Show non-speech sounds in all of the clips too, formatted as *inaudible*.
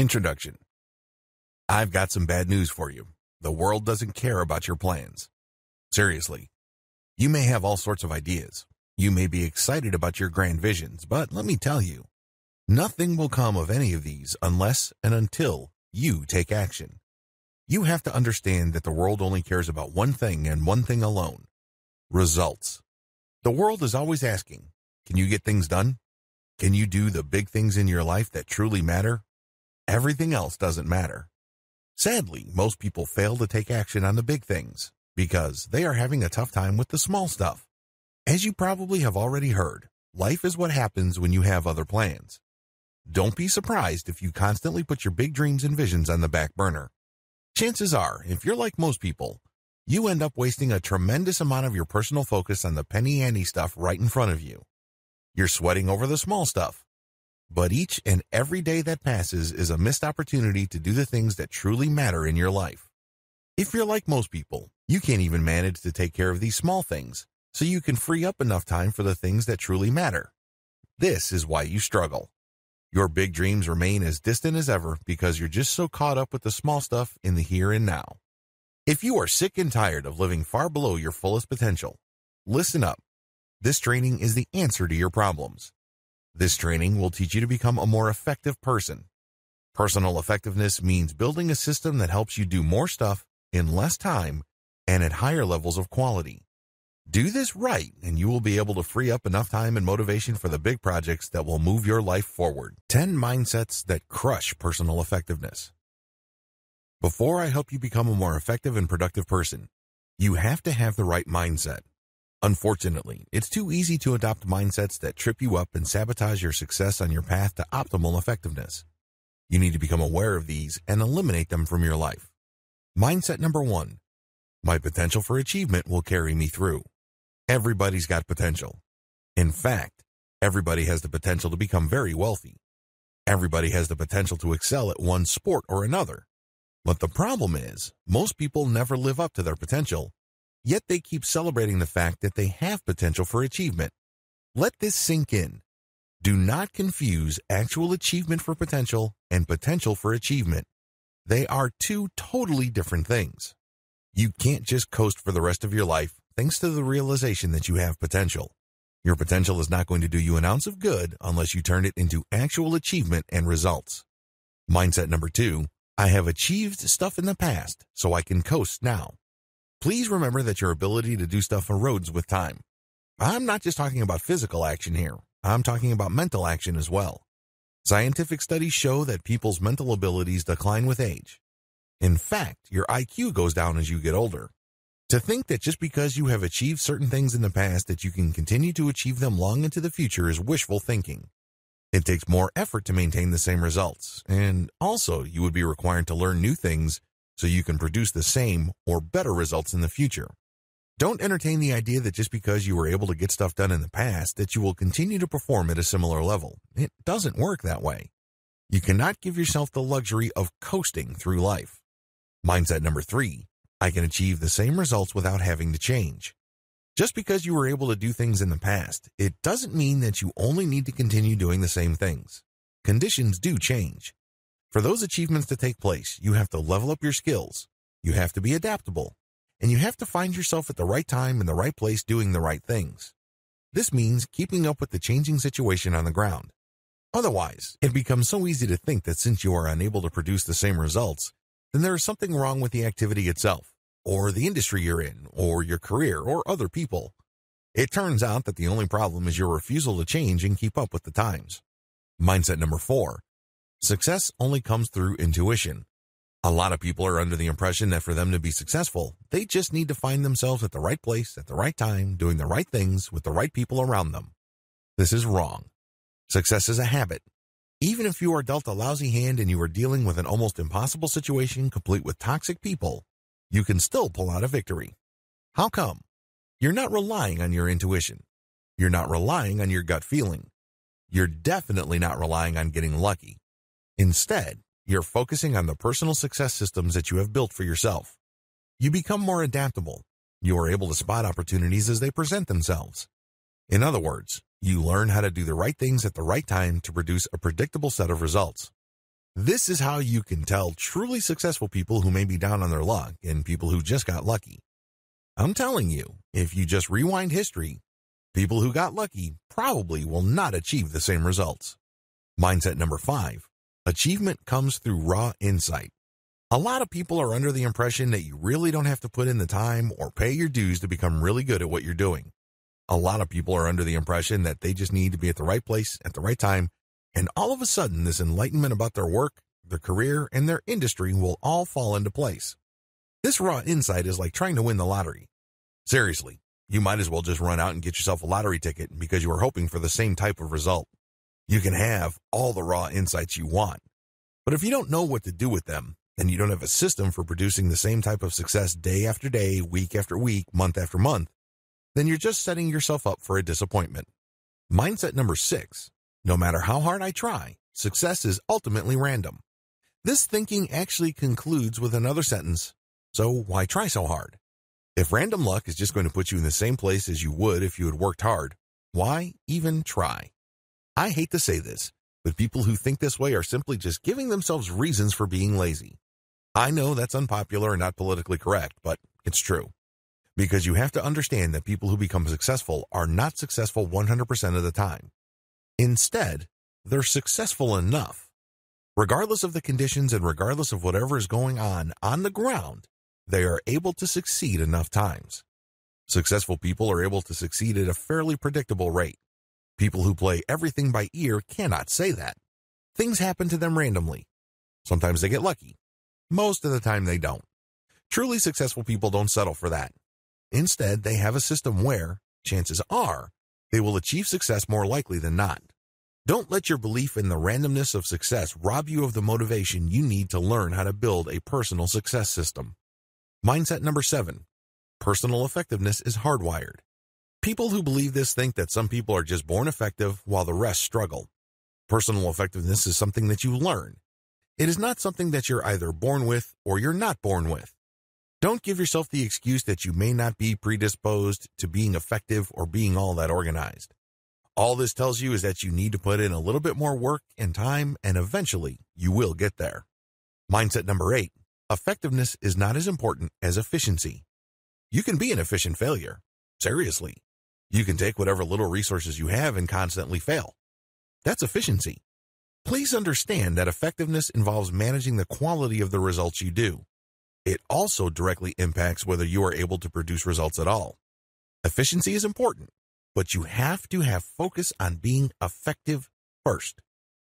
Introduction I've got some bad news for you. The world doesn't care about your plans. Seriously, you may have all sorts of ideas. You may be excited about your grand visions, but let me tell you, nothing will come of any of these unless and until you take action. You have to understand that the world only cares about one thing and one thing alone, results. The world is always asking, can you get things done? Can you do the big things in your life that truly matter? Everything else doesn't matter. Sadly, most people fail to take action on the big things because they are having a tough time with the small stuff. As you probably have already heard, life is what happens when you have other plans. Don't be surprised if you constantly put your big dreams and visions on the back burner. Chances are, if you're like most people, you end up wasting a tremendous amount of your personal focus on the penny ante stuff right in front of you. You're sweating over the small stuff, but each and every day that passes is a missed opportunity to do the things that truly matter in your life. If you're like most people, you can't even manage to take care of these small things, so you can free up enough time for the things that truly matter. This is why you struggle. Your big dreams remain as distant as ever because you're just so caught up with the small stuff in the here and now. If you are sick and tired of living far below your fullest potential, listen up. This training is the answer to your problems. This training will teach you to become a more effective person. Personal effectiveness means building a system that helps you do more stuff in less time and at higher levels of quality. Do this right, and you will be able to free up enough time and motivation for the big projects that will move your life forward. 10 Mindsets That Crush Personal Effectiveness Before I help you become a more effective and productive person, you have to have the right mindset. Unfortunately, it's too easy to adopt mindsets that trip you up and sabotage your success on your path to optimal effectiveness. You need to become aware of these and eliminate them from your life. Mindset number one. My potential for achievement will carry me through. Everybody's got potential. In fact, everybody has the potential to become very wealthy. Everybody has the potential to excel at one sport or another. But the problem is, most people never live up to their potential Yet they keep celebrating the fact that they have potential for achievement. Let this sink in. Do not confuse actual achievement for potential and potential for achievement. They are two totally different things. You can't just coast for the rest of your life thanks to the realization that you have potential. Your potential is not going to do you an ounce of good unless you turn it into actual achievement and results. Mindset number two, I have achieved stuff in the past, so I can coast now please remember that your ability to do stuff erodes with time. I'm not just talking about physical action here. I'm talking about mental action as well. Scientific studies show that people's mental abilities decline with age. In fact, your IQ goes down as you get older. To think that just because you have achieved certain things in the past that you can continue to achieve them long into the future is wishful thinking. It takes more effort to maintain the same results, and also you would be required to learn new things so you can produce the same or better results in the future. Don't entertain the idea that just because you were able to get stuff done in the past that you will continue to perform at a similar level. It doesn't work that way. You cannot give yourself the luxury of coasting through life. Mindset number three, I can achieve the same results without having to change. Just because you were able to do things in the past, it doesn't mean that you only need to continue doing the same things. Conditions do change. For those achievements to take place, you have to level up your skills, you have to be adaptable, and you have to find yourself at the right time in the right place doing the right things. This means keeping up with the changing situation on the ground. Otherwise, it becomes so easy to think that since you are unable to produce the same results, then there is something wrong with the activity itself, or the industry you're in, or your career, or other people. It turns out that the only problem is your refusal to change and keep up with the times. Mindset number four Success only comes through intuition. A lot of people are under the impression that for them to be successful, they just need to find themselves at the right place at the right time, doing the right things with the right people around them. This is wrong. Success is a habit. Even if you are dealt a lousy hand and you are dealing with an almost impossible situation complete with toxic people, you can still pull out a victory. How come? You're not relying on your intuition. You're not relying on your gut feeling. You're definitely not relying on getting lucky. Instead, you're focusing on the personal success systems that you have built for yourself. You become more adaptable. You are able to spot opportunities as they present themselves. In other words, you learn how to do the right things at the right time to produce a predictable set of results. This is how you can tell truly successful people who may be down on their luck and people who just got lucky. I'm telling you, if you just rewind history, people who got lucky probably will not achieve the same results. Mindset number five, Achievement comes through raw insight. A lot of people are under the impression that you really don't have to put in the time or pay your dues to become really good at what you're doing. A lot of people are under the impression that they just need to be at the right place at the right time, and all of a sudden, this enlightenment about their work, their career, and their industry will all fall into place. This raw insight is like trying to win the lottery. Seriously, you might as well just run out and get yourself a lottery ticket because you are hoping for the same type of result you can have all the raw insights you want. But if you don't know what to do with them, and you don't have a system for producing the same type of success day after day, week after week, month after month, then you're just setting yourself up for a disappointment. Mindset number six no matter how hard I try, success is ultimately random. This thinking actually concludes with another sentence so why try so hard? If random luck is just going to put you in the same place as you would if you had worked hard, why even try? I hate to say this, but people who think this way are simply just giving themselves reasons for being lazy. I know that's unpopular and not politically correct, but it's true. Because you have to understand that people who become successful are not successful 100% of the time. Instead, they're successful enough. Regardless of the conditions and regardless of whatever is going on on the ground, they are able to succeed enough times. Successful people are able to succeed at a fairly predictable rate. People who play everything by ear cannot say that. Things happen to them randomly. Sometimes they get lucky. Most of the time they don't. Truly successful people don't settle for that. Instead, they have a system where, chances are, they will achieve success more likely than not. Don't let your belief in the randomness of success rob you of the motivation you need to learn how to build a personal success system. Mindset number seven. Personal effectiveness is hardwired. People who believe this think that some people are just born effective while the rest struggle. Personal effectiveness is something that you learn. It is not something that you're either born with or you're not born with. Don't give yourself the excuse that you may not be predisposed to being effective or being all that organized. All this tells you is that you need to put in a little bit more work and time, and eventually you will get there. Mindset number eight, effectiveness is not as important as efficiency. You can be an efficient failure. Seriously. You can take whatever little resources you have and constantly fail. That's efficiency. Please understand that effectiveness involves managing the quality of the results you do. It also directly impacts whether you are able to produce results at all. Efficiency is important, but you have to have focus on being effective first.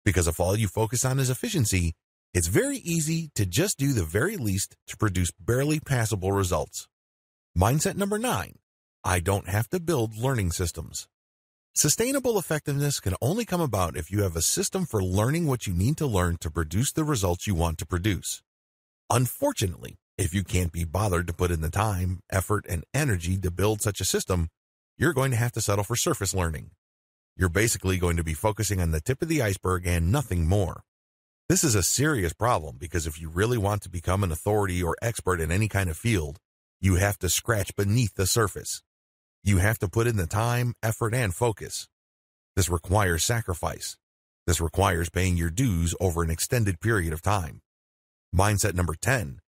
Because if all you focus on is efficiency, it's very easy to just do the very least to produce barely passable results. Mindset number nine I don't have to build learning systems. Sustainable effectiveness can only come about if you have a system for learning what you need to learn to produce the results you want to produce. Unfortunately, if you can't be bothered to put in the time, effort, and energy to build such a system, you're going to have to settle for surface learning. You're basically going to be focusing on the tip of the iceberg and nothing more. This is a serious problem because if you really want to become an authority or expert in any kind of field, you have to scratch beneath the surface. You have to put in the time, effort, and focus. This requires sacrifice. This requires paying your dues over an extended period of time. Mindset number 10.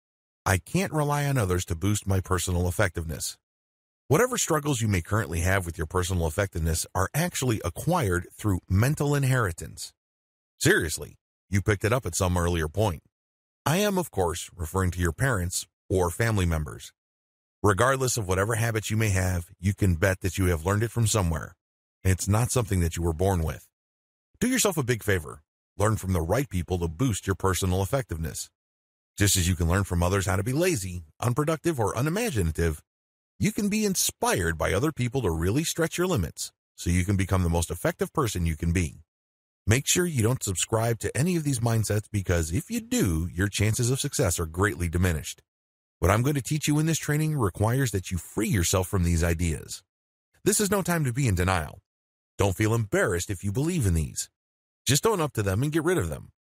I can't rely on others to boost my personal effectiveness. Whatever struggles you may currently have with your personal effectiveness are actually acquired through mental inheritance. Seriously, you picked it up at some earlier point. I am, of course, referring to your parents or family members. Regardless of whatever habits you may have, you can bet that you have learned it from somewhere. It's not something that you were born with. Do yourself a big favor. Learn from the right people to boost your personal effectiveness. Just as you can learn from others how to be lazy, unproductive, or unimaginative, you can be inspired by other people to really stretch your limits so you can become the most effective person you can be. Make sure you don't subscribe to any of these mindsets because if you do, your chances of success are greatly diminished. What I'm going to teach you in this training requires that you free yourself from these ideas. This is no time to be in denial. Don't feel embarrassed if you believe in these. Just own up to them and get rid of them.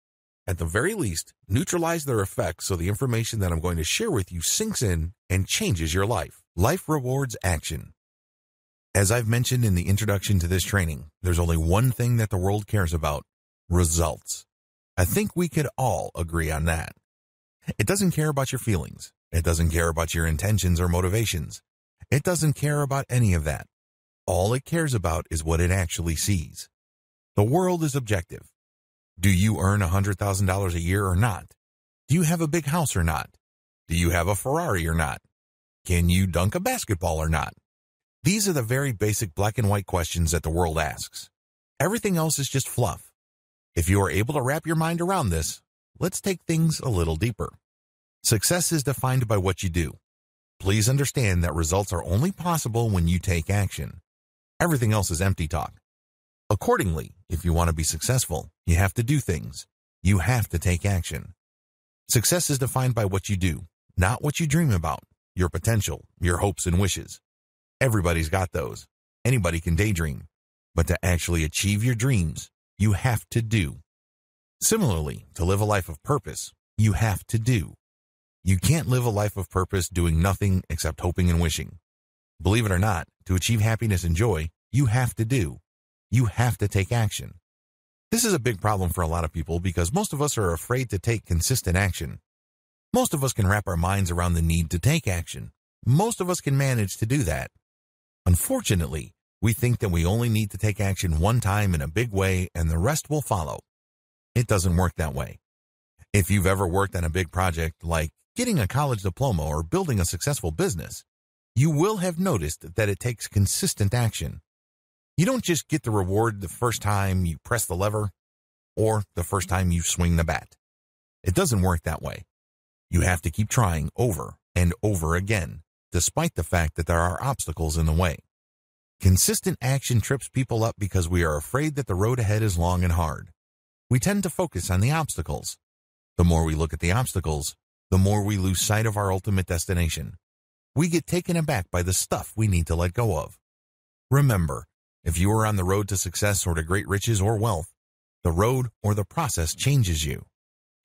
At the very least, neutralize their effects so the information that I'm going to share with you sinks in and changes your life. Life rewards action. As I've mentioned in the introduction to this training, there's only one thing that the world cares about, results. I think we could all agree on that. It doesn't care about your feelings. It doesn't care about your intentions or motivations. It doesn't care about any of that. All it cares about is what it actually sees. The world is objective. Do you earn $100,000 a year or not? Do you have a big house or not? Do you have a Ferrari or not? Can you dunk a basketball or not? These are the very basic black and white questions that the world asks. Everything else is just fluff. If you are able to wrap your mind around this, let's take things a little deeper. Success is defined by what you do. Please understand that results are only possible when you take action. Everything else is empty talk. Accordingly, if you want to be successful, you have to do things. You have to take action. Success is defined by what you do, not what you dream about, your potential, your hopes and wishes. Everybody's got those. Anybody can daydream. But to actually achieve your dreams, you have to do. Similarly, to live a life of purpose, you have to do. You can't live a life of purpose doing nothing except hoping and wishing. Believe it or not, to achieve happiness and joy, you have to do. You have to take action. This is a big problem for a lot of people because most of us are afraid to take consistent action. Most of us can wrap our minds around the need to take action. Most of us can manage to do that. Unfortunately, we think that we only need to take action one time in a big way and the rest will follow. It doesn't work that way. If you've ever worked on a big project like getting a college diploma or building a successful business, you will have noticed that it takes consistent action. You don't just get the reward the first time you press the lever or the first time you swing the bat. It doesn't work that way. You have to keep trying over and over again, despite the fact that there are obstacles in the way. Consistent action trips people up because we are afraid that the road ahead is long and hard. We tend to focus on the obstacles. The more we look at the obstacles, the more we lose sight of our ultimate destination. We get taken aback by the stuff we need to let go of. Remember, if you are on the road to success or to great riches or wealth, the road or the process changes you.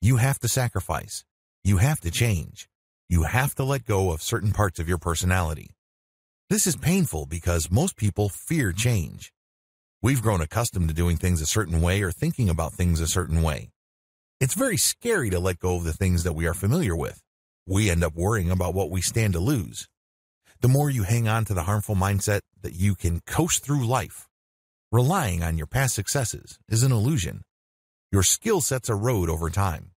You have to sacrifice. You have to change. You have to let go of certain parts of your personality. This is painful because most people fear change. We've grown accustomed to doing things a certain way or thinking about things a certain way. It's very scary to let go of the things that we are familiar with. We end up worrying about what we stand to lose. The more you hang on to the harmful mindset that you can coast through life, relying on your past successes is an illusion. Your skill sets erode over time.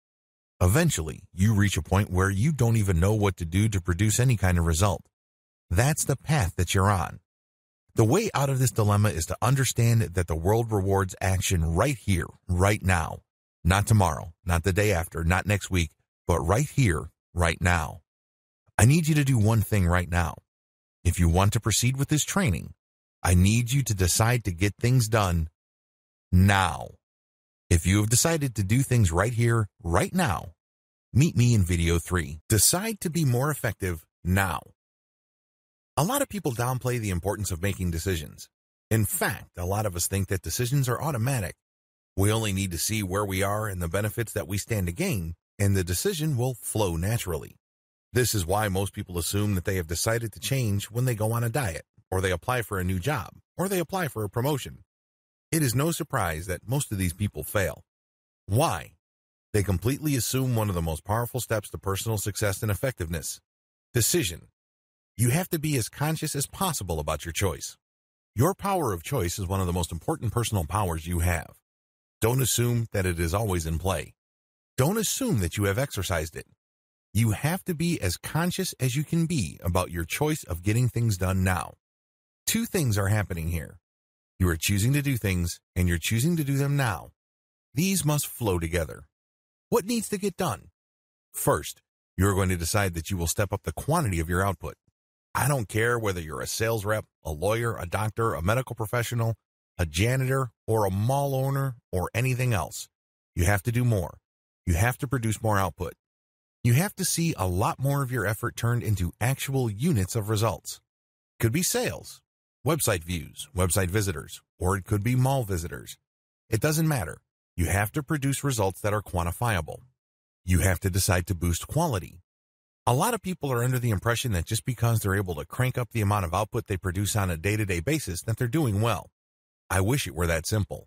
Eventually, you reach a point where you don't even know what to do to produce any kind of result. That's the path that you're on. The way out of this dilemma is to understand that the world rewards action right here, right now. Not tomorrow, not the day after, not next week, but right here, right now. I need you to do one thing right now. If you want to proceed with this training, I need you to decide to get things done now. If you have decided to do things right here, right now, meet me in video three. Decide to be more effective now. A lot of people downplay the importance of making decisions. In fact, a lot of us think that decisions are automatic we only need to see where we are and the benefits that we stand to gain, and the decision will flow naturally. This is why most people assume that they have decided to change when they go on a diet, or they apply for a new job, or they apply for a promotion. It is no surprise that most of these people fail. Why? They completely assume one of the most powerful steps to personal success and effectiveness, decision. You have to be as conscious as possible about your choice. Your power of choice is one of the most important personal powers you have. Don't assume that it is always in play. Don't assume that you have exercised it. You have to be as conscious as you can be about your choice of getting things done now. Two things are happening here. You are choosing to do things, and you're choosing to do them now. These must flow together. What needs to get done? First, you're going to decide that you will step up the quantity of your output. I don't care whether you're a sales rep, a lawyer, a doctor, a medical professional, a janitor, or a mall owner, or anything else. You have to do more. You have to produce more output. You have to see a lot more of your effort turned into actual units of results. Could be sales, website views, website visitors, or it could be mall visitors. It doesn't matter. You have to produce results that are quantifiable. You have to decide to boost quality. A lot of people are under the impression that just because they're able to crank up the amount of output they produce on a day-to-day -day basis that they're doing well. I wish it were that simple.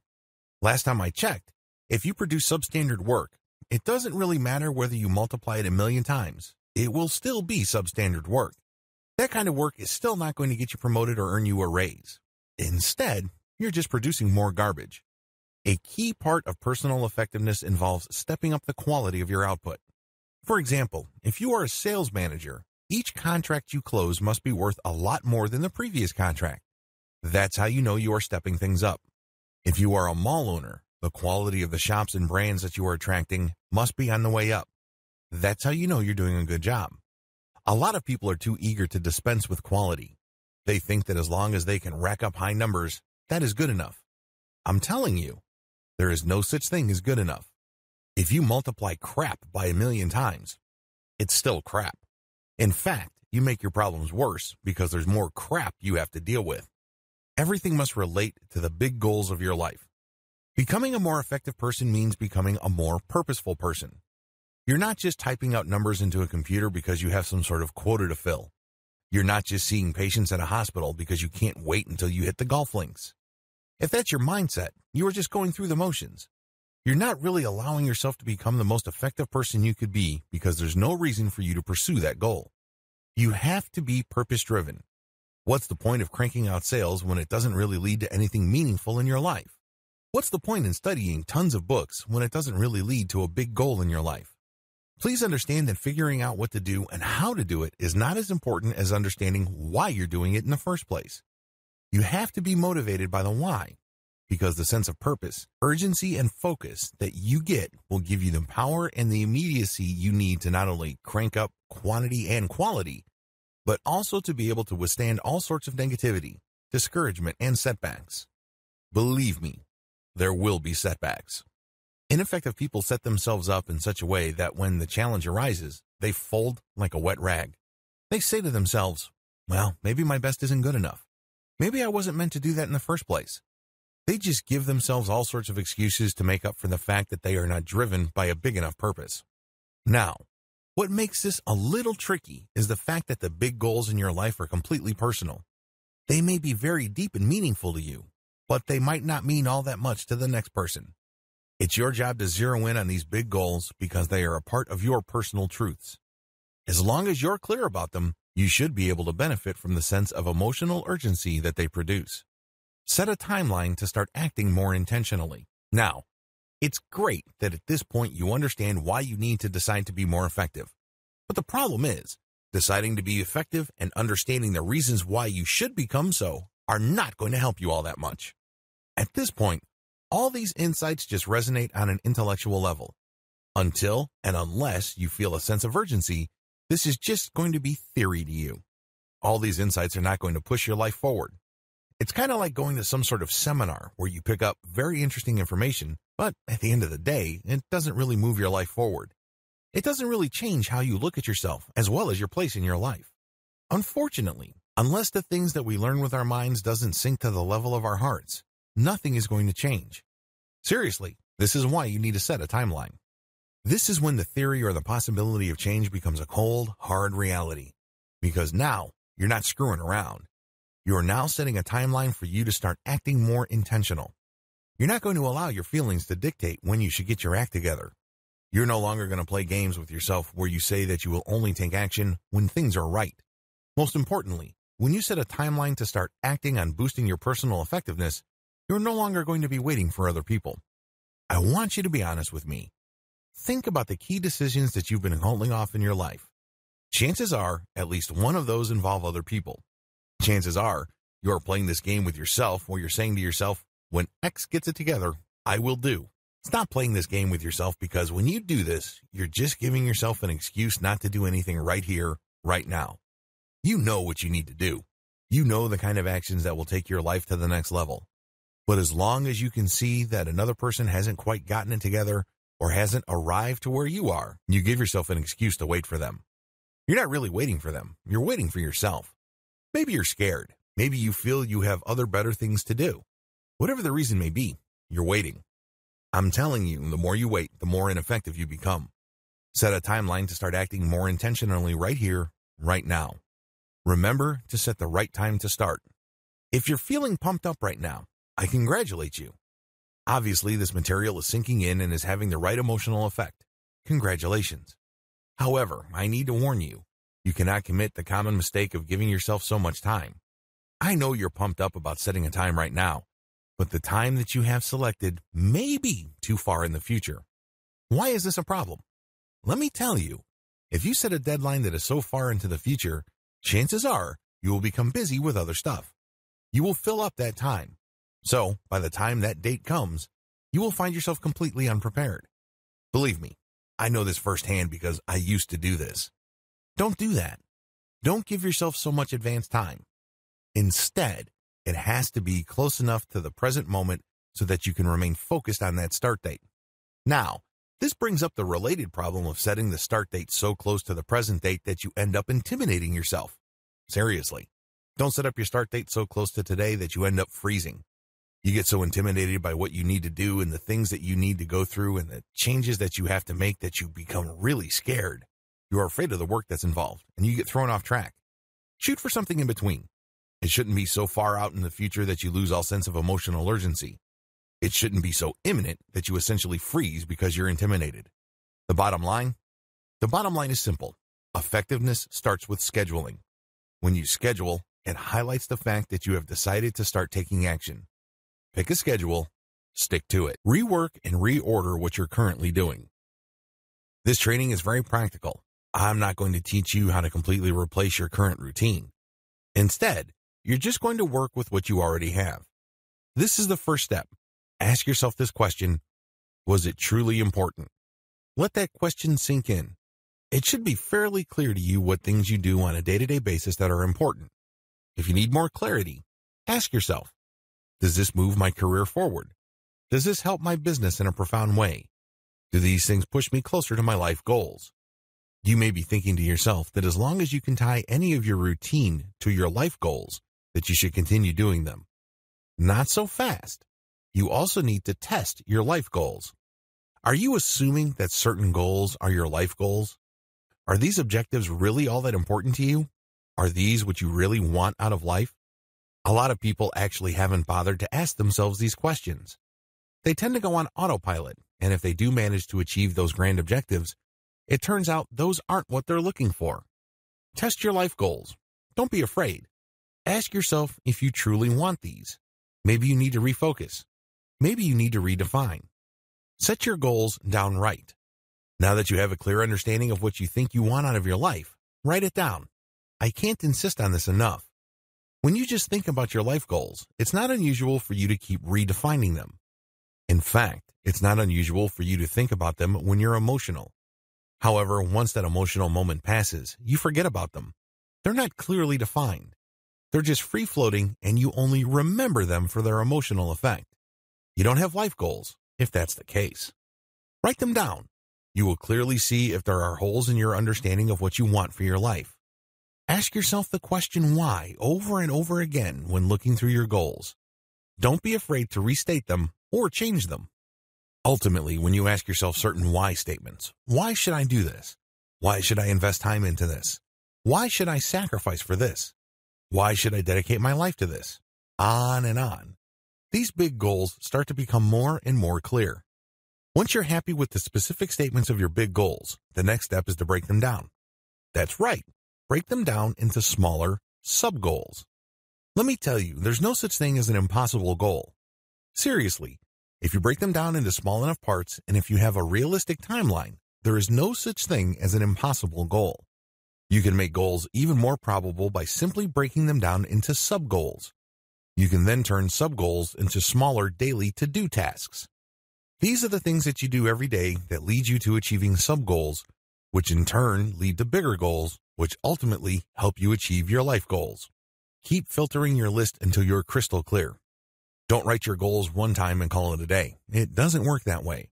Last time I checked, if you produce substandard work, it doesn't really matter whether you multiply it a million times. It will still be substandard work. That kind of work is still not going to get you promoted or earn you a raise. Instead, you're just producing more garbage. A key part of personal effectiveness involves stepping up the quality of your output. For example, if you are a sales manager, each contract you close must be worth a lot more than the previous contract. That's how you know you are stepping things up. If you are a mall owner, the quality of the shops and brands that you are attracting must be on the way up. That's how you know you're doing a good job. A lot of people are too eager to dispense with quality. They think that as long as they can rack up high numbers, that is good enough. I'm telling you, there is no such thing as good enough. If you multiply crap by a million times, it's still crap. In fact, you make your problems worse because there's more crap you have to deal with. Everything must relate to the big goals of your life. Becoming a more effective person means becoming a more purposeful person. You're not just typing out numbers into a computer because you have some sort of quota to fill. You're not just seeing patients at a hospital because you can't wait until you hit the golf links. If that's your mindset, you are just going through the motions. You're not really allowing yourself to become the most effective person you could be because there's no reason for you to pursue that goal. You have to be purpose driven. What's the point of cranking out sales when it doesn't really lead to anything meaningful in your life? What's the point in studying tons of books when it doesn't really lead to a big goal in your life? Please understand that figuring out what to do and how to do it is not as important as understanding why you're doing it in the first place. You have to be motivated by the why, because the sense of purpose, urgency, and focus that you get will give you the power and the immediacy you need to not only crank up quantity and quality, but also to be able to withstand all sorts of negativity, discouragement, and setbacks. Believe me, there will be setbacks. Ineffective people set themselves up in such a way that when the challenge arises, they fold like a wet rag. They say to themselves, well, maybe my best isn't good enough. Maybe I wasn't meant to do that in the first place. They just give themselves all sorts of excuses to make up for the fact that they are not driven by a big enough purpose. Now, what makes this a little tricky is the fact that the big goals in your life are completely personal. They may be very deep and meaningful to you, but they might not mean all that much to the next person. It's your job to zero in on these big goals because they are a part of your personal truths. As long as you're clear about them, you should be able to benefit from the sense of emotional urgency that they produce. Set a timeline to start acting more intentionally. Now, it's great that at this point you understand why you need to decide to be more effective. But the problem is, deciding to be effective and understanding the reasons why you should become so are not going to help you all that much. At this point, all these insights just resonate on an intellectual level. Until and unless you feel a sense of urgency, this is just going to be theory to you. All these insights are not going to push your life forward. It's kind of like going to some sort of seminar where you pick up very interesting information, but at the end of the day, it doesn't really move your life forward. It doesn't really change how you look at yourself as well as your place in your life. Unfortunately, unless the things that we learn with our minds doesn't sink to the level of our hearts, nothing is going to change. Seriously, this is why you need to set a timeline. This is when the theory or the possibility of change becomes a cold, hard reality. Because now, you're not screwing around. You are now setting a timeline for you to start acting more intentional. You're not going to allow your feelings to dictate when you should get your act together. You're no longer going to play games with yourself where you say that you will only take action when things are right. Most importantly, when you set a timeline to start acting on boosting your personal effectiveness, you're no longer going to be waiting for other people. I want you to be honest with me. Think about the key decisions that you've been holding off in your life. Chances are, at least one of those involve other people. Chances are, you're playing this game with yourself where you're saying to yourself, when X gets it together, I will do. Stop playing this game with yourself because when you do this, you're just giving yourself an excuse not to do anything right here, right now. You know what you need to do. You know the kind of actions that will take your life to the next level. But as long as you can see that another person hasn't quite gotten it together or hasn't arrived to where you are, you give yourself an excuse to wait for them. You're not really waiting for them. You're waiting for yourself. Maybe you're scared. Maybe you feel you have other better things to do. Whatever the reason may be, you're waiting. I'm telling you, the more you wait, the more ineffective you become. Set a timeline to start acting more intentionally right here, right now. Remember to set the right time to start. If you're feeling pumped up right now, I congratulate you. Obviously, this material is sinking in and is having the right emotional effect. Congratulations. However, I need to warn you, you cannot commit the common mistake of giving yourself so much time. I know you're pumped up about setting a time right now, but the time that you have selected may be too far in the future. Why is this a problem? Let me tell you, if you set a deadline that is so far into the future, chances are you will become busy with other stuff. You will fill up that time. So, by the time that date comes, you will find yourself completely unprepared. Believe me, I know this firsthand because I used to do this. Don't do that. Don't give yourself so much advance time. Instead, it has to be close enough to the present moment so that you can remain focused on that start date. Now, this brings up the related problem of setting the start date so close to the present date that you end up intimidating yourself. Seriously, don't set up your start date so close to today that you end up freezing. You get so intimidated by what you need to do and the things that you need to go through and the changes that you have to make that you become really scared. You are afraid of the work that's involved and you get thrown off track. Shoot for something in between. It shouldn't be so far out in the future that you lose all sense of emotional urgency. It shouldn't be so imminent that you essentially freeze because you're intimidated. The bottom line? The bottom line is simple. Effectiveness starts with scheduling. When you schedule, it highlights the fact that you have decided to start taking action. Pick a schedule, stick to it. Rework and reorder what you're currently doing. This training is very practical. I'm not going to teach you how to completely replace your current routine. Instead, you're just going to work with what you already have. This is the first step. Ask yourself this question. Was it truly important? Let that question sink in. It should be fairly clear to you what things you do on a day-to-day -day basis that are important. If you need more clarity, ask yourself, does this move my career forward? Does this help my business in a profound way? Do these things push me closer to my life goals? You may be thinking to yourself that as long as you can tie any of your routine to your life goals, that you should continue doing them. Not so fast. You also need to test your life goals. Are you assuming that certain goals are your life goals? Are these objectives really all that important to you? Are these what you really want out of life? A lot of people actually haven't bothered to ask themselves these questions. They tend to go on autopilot, and if they do manage to achieve those grand objectives, it turns out those aren't what they're looking for. Test your life goals. Don't be afraid. Ask yourself if you truly want these. Maybe you need to refocus. Maybe you need to redefine. Set your goals down right. Now that you have a clear understanding of what you think you want out of your life, write it down. I can't insist on this enough. When you just think about your life goals, it's not unusual for you to keep redefining them. In fact, it's not unusual for you to think about them when you're emotional. However, once that emotional moment passes, you forget about them. They're not clearly defined. They're just free floating and you only remember them for their emotional effect. You don't have life goals, if that's the case. Write them down. You will clearly see if there are holes in your understanding of what you want for your life. Ask yourself the question why over and over again when looking through your goals. Don't be afraid to restate them or change them. Ultimately, when you ask yourself certain why statements, why should I do this? Why should I invest time into this? Why should I sacrifice for this? Why should I dedicate my life to this? On and on. These big goals start to become more and more clear. Once you're happy with the specific statements of your big goals, the next step is to break them down. That's right. Break them down into smaller sub-goals. Let me tell you, there's no such thing as an impossible goal. Seriously, if you break them down into small enough parts and if you have a realistic timeline, there is no such thing as an impossible goal. You can make goals even more probable by simply breaking them down into sub-goals. You can then turn subgoals into smaller daily to-do tasks. These are the things that you do every day that lead you to achieving subgoals, which in turn lead to bigger goals, which ultimately help you achieve your life goals. Keep filtering your list until you're crystal clear. Don't write your goals one time and call it a day. It doesn't work that way.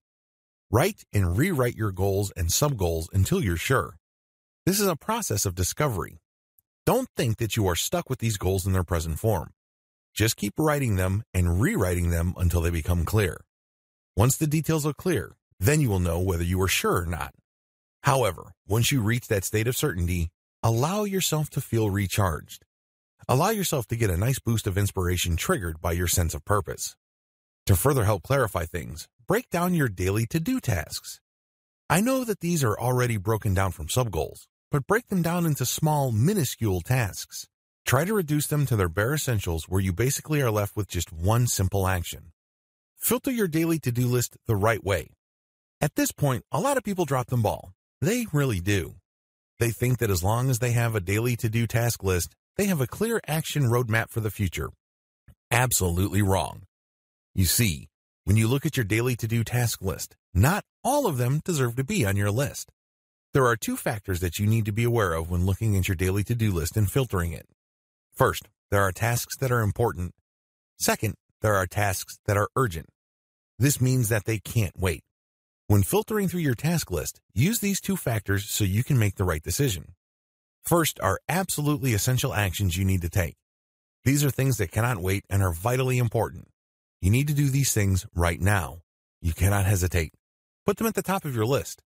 Write and rewrite your goals and subgoals until you're sure. This is a process of discovery. Don't think that you are stuck with these goals in their present form. Just keep writing them and rewriting them until they become clear. Once the details are clear, then you will know whether you are sure or not. However, once you reach that state of certainty, allow yourself to feel recharged. Allow yourself to get a nice boost of inspiration triggered by your sense of purpose. To further help clarify things, break down your daily to-do tasks. I know that these are already broken down from sub-goals, but break them down into small, minuscule tasks. Try to reduce them to their bare essentials where you basically are left with just one simple action. Filter your daily to-do list the right way. At this point, a lot of people drop the ball. They really do. They think that as long as they have a daily to-do task list, they have a clear action roadmap for the future. Absolutely wrong. You see, when you look at your daily to-do task list, not all of them deserve to be on your list. There are two factors that you need to be aware of when looking at your daily to-do list and filtering it. First, there are tasks that are important. Second, there are tasks that are urgent. This means that they can't wait. When filtering through your task list, use these two factors so you can make the right decision. First are absolutely essential actions you need to take. These are things that cannot wait and are vitally important. You need to do these things right now. You cannot hesitate. Put them at the top of your list.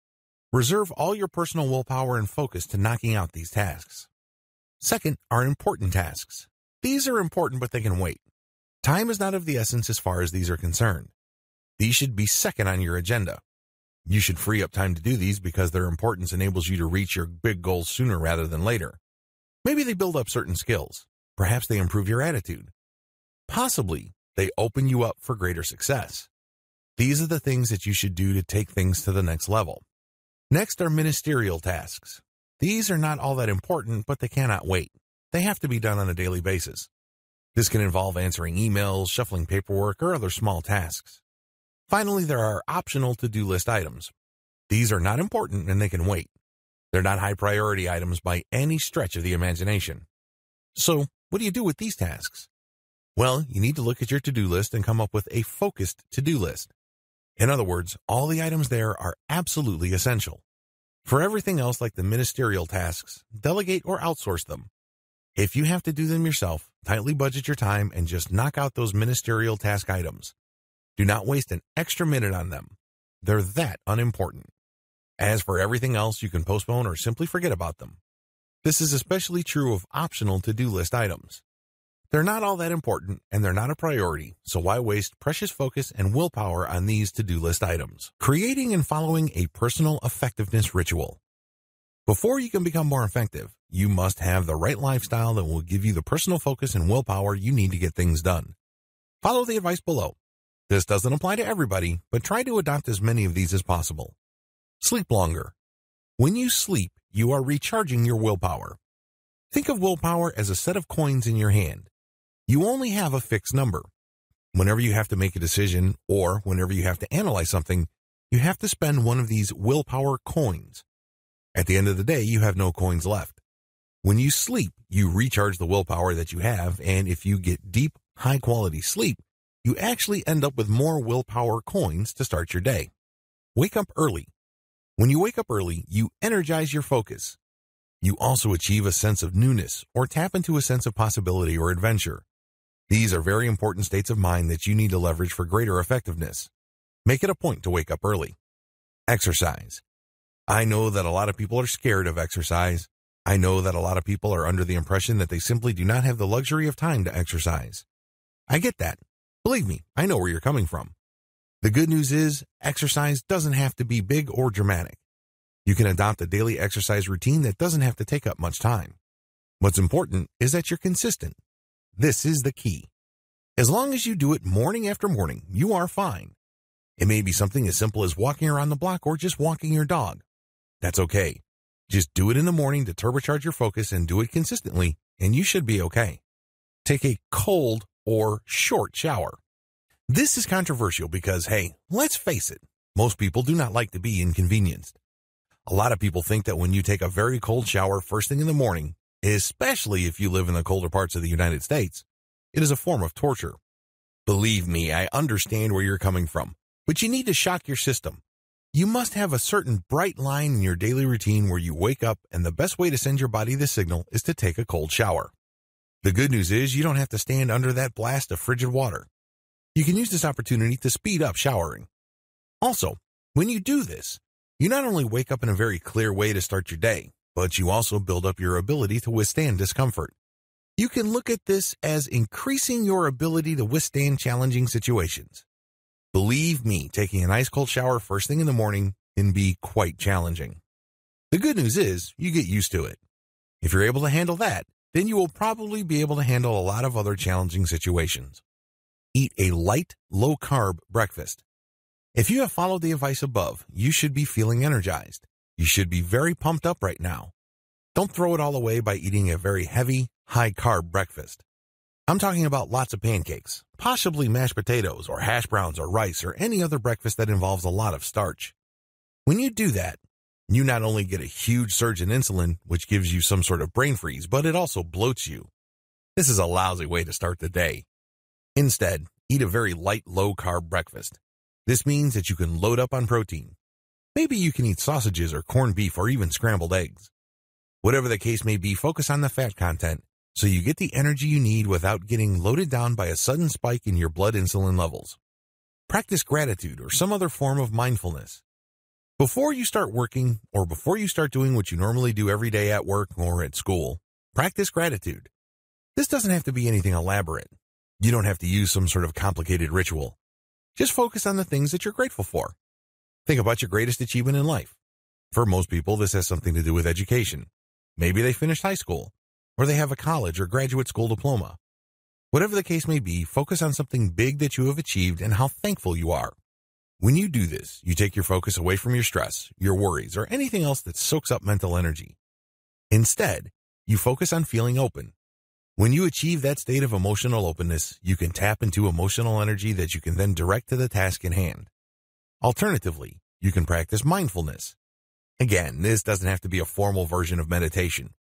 Reserve all your personal willpower and focus to knocking out these tasks. Second are important tasks. These are important, but they can wait. Time is not of the essence as far as these are concerned. These should be second on your agenda. You should free up time to do these because their importance enables you to reach your big goals sooner rather than later. Maybe they build up certain skills. Perhaps they improve your attitude. Possibly, they open you up for greater success. These are the things that you should do to take things to the next level. Next are ministerial tasks. These are not all that important, but they cannot wait. They have to be done on a daily basis. This can involve answering emails, shuffling paperwork, or other small tasks. Finally, there are optional to-do list items. These are not important and they can wait. They're not high priority items by any stretch of the imagination. So, what do you do with these tasks? Well, you need to look at your to-do list and come up with a focused to-do list. In other words, all the items there are absolutely essential. For everything else like the ministerial tasks, delegate or outsource them. If you have to do them yourself, tightly budget your time and just knock out those ministerial task items. Do not waste an extra minute on them. They're that unimportant. As for everything else, you can postpone or simply forget about them. This is especially true of optional to-do list items. They're not all that important and they're not a priority, so why waste precious focus and willpower on these to-do list items? Creating and following a personal effectiveness ritual. Before you can become more effective, you must have the right lifestyle that will give you the personal focus and willpower you need to get things done. Follow the advice below. This doesn't apply to everybody, but try to adopt as many of these as possible. Sleep longer. When you sleep, you are recharging your willpower. Think of willpower as a set of coins in your hand. You only have a fixed number. Whenever you have to make a decision or whenever you have to analyze something, you have to spend one of these willpower coins. At the end of the day, you have no coins left. When you sleep, you recharge the willpower that you have, and if you get deep, high quality sleep, you actually end up with more willpower coins to start your day. Wake up early. When you wake up early, you energize your focus. You also achieve a sense of newness or tap into a sense of possibility or adventure. These are very important states of mind that you need to leverage for greater effectiveness. Make it a point to wake up early. Exercise. I know that a lot of people are scared of exercise. I know that a lot of people are under the impression that they simply do not have the luxury of time to exercise. I get that. Believe me, I know where you're coming from. The good news is, exercise doesn't have to be big or dramatic. You can adopt a daily exercise routine that doesn't have to take up much time. What's important is that you're consistent. This is the key. As long as you do it morning after morning, you are fine. It may be something as simple as walking around the block or just walking your dog. That's okay. Just do it in the morning to turbocharge your focus and do it consistently, and you should be okay. Take a cold or short shower. This is controversial because, hey, let's face it, most people do not like to be inconvenienced. A lot of people think that when you take a very cold shower first thing in the morning, especially if you live in the colder parts of the United States, it is a form of torture. Believe me, I understand where you're coming from, but you need to shock your system. You must have a certain bright line in your daily routine where you wake up, and the best way to send your body the signal is to take a cold shower. The good news is you don't have to stand under that blast of frigid water. You can use this opportunity to speed up showering. Also, when you do this, you not only wake up in a very clear way to start your day, but you also build up your ability to withstand discomfort. You can look at this as increasing your ability to withstand challenging situations. Believe me, taking an ice cold shower first thing in the morning can be quite challenging. The good news is you get used to it. If you're able to handle that, then you will probably be able to handle a lot of other challenging situations. Eat a light, low carb breakfast. If you have followed the advice above, you should be feeling energized. You should be very pumped up right now. Don't throw it all away by eating a very heavy, high-carb breakfast. I'm talking about lots of pancakes, possibly mashed potatoes or hash browns or rice or any other breakfast that involves a lot of starch. When you do that, you not only get a huge surge in insulin, which gives you some sort of brain freeze, but it also bloats you. This is a lousy way to start the day. Instead, eat a very light, low-carb breakfast. This means that you can load up on protein, Maybe you can eat sausages or corned beef or even scrambled eggs. Whatever the case may be, focus on the fat content so you get the energy you need without getting loaded down by a sudden spike in your blood insulin levels. Practice gratitude or some other form of mindfulness. Before you start working or before you start doing what you normally do every day at work or at school, practice gratitude. This doesn't have to be anything elaborate. You don't have to use some sort of complicated ritual. Just focus on the things that you're grateful for. Think about your greatest achievement in life. For most people, this has something to do with education. Maybe they finished high school, or they have a college or graduate school diploma. Whatever the case may be, focus on something big that you have achieved and how thankful you are. When you do this, you take your focus away from your stress, your worries, or anything else that soaks up mental energy. Instead, you focus on feeling open. When you achieve that state of emotional openness, you can tap into emotional energy that you can then direct to the task in hand. Alternatively, you can practice mindfulness. Again, this doesn't have to be a formal version of meditation.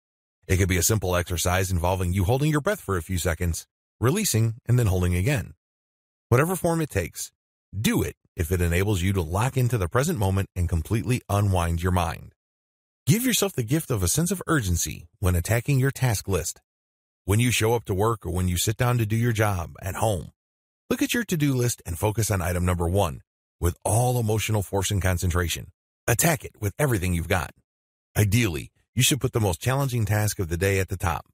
It could be a simple exercise involving you holding your breath for a few seconds, releasing, and then holding again. Whatever form it takes, do it if it enables you to lock into the present moment and completely unwind your mind. Give yourself the gift of a sense of urgency when attacking your task list. When you show up to work or when you sit down to do your job at home, look at your to-do list and focus on item number one, with all emotional force and concentration. Attack it with everything you've got. Ideally, you should put the most challenging task of the day at the top.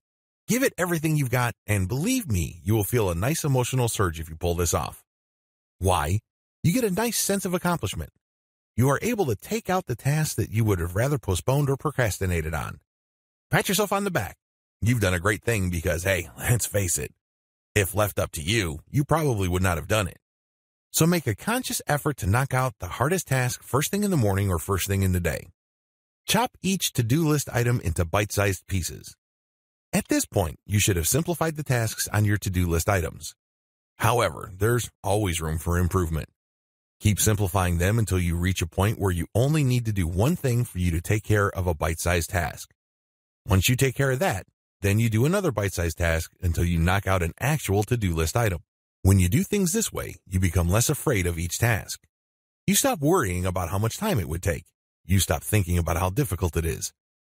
Give it everything you've got, and believe me, you will feel a nice emotional surge if you pull this off. Why? You get a nice sense of accomplishment. You are able to take out the tasks that you would have rather postponed or procrastinated on. Pat yourself on the back. You've done a great thing because, hey, *laughs* let's face it, if left up to you, you probably would not have done it. So make a conscious effort to knock out the hardest task first thing in the morning or first thing in the day. Chop each to-do list item into bite-sized pieces. At this point, you should have simplified the tasks on your to-do list items. However, there's always room for improvement. Keep simplifying them until you reach a point where you only need to do one thing for you to take care of a bite-sized task. Once you take care of that, then you do another bite-sized task until you knock out an actual to-do list item. When you do things this way, you become less afraid of each task. You stop worrying about how much time it would take. You stop thinking about how difficult it is.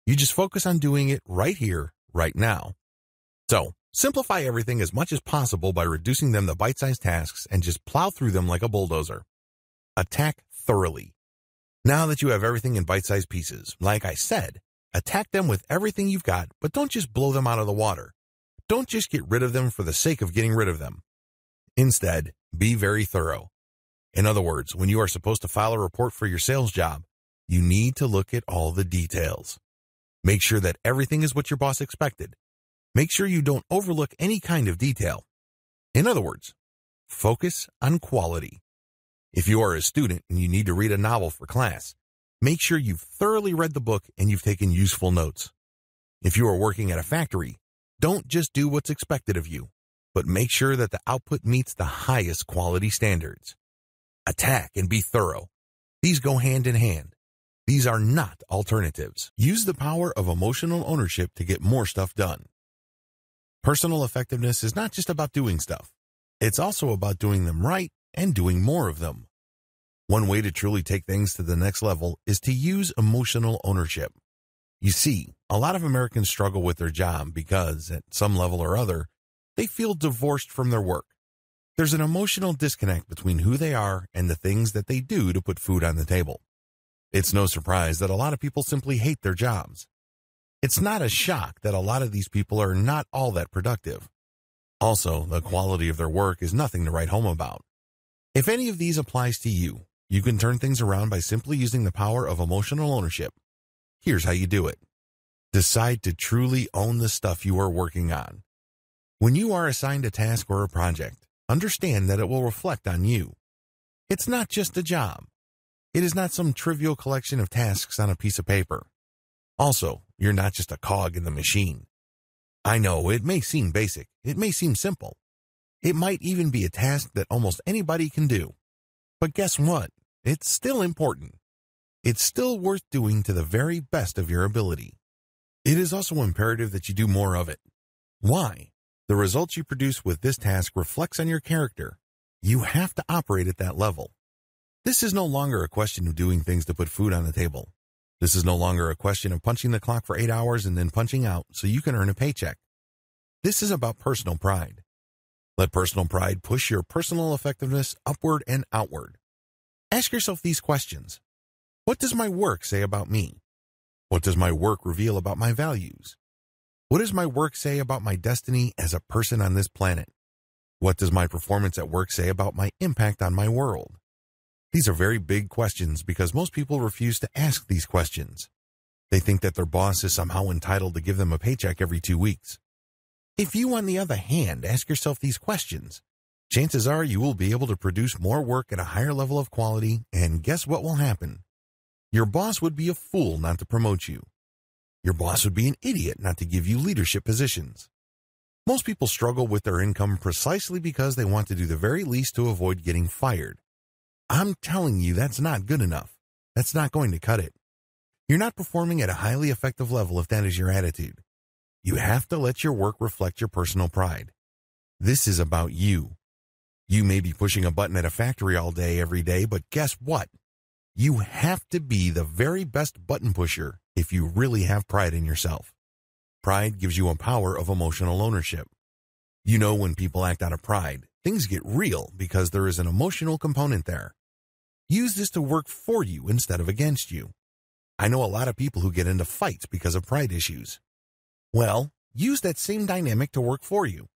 You just focus on doing it right here, right now. So, simplify everything as much as possible by reducing them to bite-sized tasks and just plow through them like a bulldozer. Attack thoroughly. Now that you have everything in bite-sized pieces, like I said, attack them with everything you've got, but don't just blow them out of the water. Don't just get rid of them for the sake of getting rid of them. Instead, be very thorough. In other words, when you are supposed to file a report for your sales job, you need to look at all the details. Make sure that everything is what your boss expected. Make sure you don't overlook any kind of detail. In other words, focus on quality. If you are a student and you need to read a novel for class, make sure you've thoroughly read the book and you've taken useful notes. If you are working at a factory, don't just do what's expected of you but make sure that the output meets the highest quality standards. Attack and be thorough. These go hand in hand. These are not alternatives. Use the power of emotional ownership to get more stuff done. Personal effectiveness is not just about doing stuff. It's also about doing them right and doing more of them. One way to truly take things to the next level is to use emotional ownership. You see, a lot of Americans struggle with their job because, at some level or other, they feel divorced from their work. There's an emotional disconnect between who they are and the things that they do to put food on the table. It's no surprise that a lot of people simply hate their jobs. It's not a shock that a lot of these people are not all that productive. Also, the quality of their work is nothing to write home about. If any of these applies to you, you can turn things around by simply using the power of emotional ownership. Here's how you do it. Decide to truly own the stuff you are working on. When you are assigned a task or a project, understand that it will reflect on you. It's not just a job. It is not some trivial collection of tasks on a piece of paper. Also, you're not just a cog in the machine. I know, it may seem basic. It may seem simple. It might even be a task that almost anybody can do. But guess what? It's still important. It's still worth doing to the very best of your ability. It is also imperative that you do more of it. Why? The results you produce with this task reflects on your character. You have to operate at that level. This is no longer a question of doing things to put food on the table. This is no longer a question of punching the clock for eight hours and then punching out so you can earn a paycheck. This is about personal pride. Let personal pride push your personal effectiveness upward and outward. Ask yourself these questions. What does my work say about me? What does my work reveal about my values? What does my work say about my destiny as a person on this planet? What does my performance at work say about my impact on my world? These are very big questions because most people refuse to ask these questions. They think that their boss is somehow entitled to give them a paycheck every two weeks. If you, on the other hand, ask yourself these questions, chances are you will be able to produce more work at a higher level of quality, and guess what will happen? Your boss would be a fool not to promote you. Your boss would be an idiot not to give you leadership positions. Most people struggle with their income precisely because they want to do the very least to avoid getting fired. I'm telling you, that's not good enough. That's not going to cut it. You're not performing at a highly effective level if that is your attitude. You have to let your work reflect your personal pride. This is about you. You may be pushing a button at a factory all day, every day, but guess what? You have to be the very best button pusher if you really have pride in yourself. Pride gives you a power of emotional ownership. You know when people act out of pride, things get real because there is an emotional component there. Use this to work for you instead of against you. I know a lot of people who get into fights because of pride issues. Well, use that same dynamic to work for you.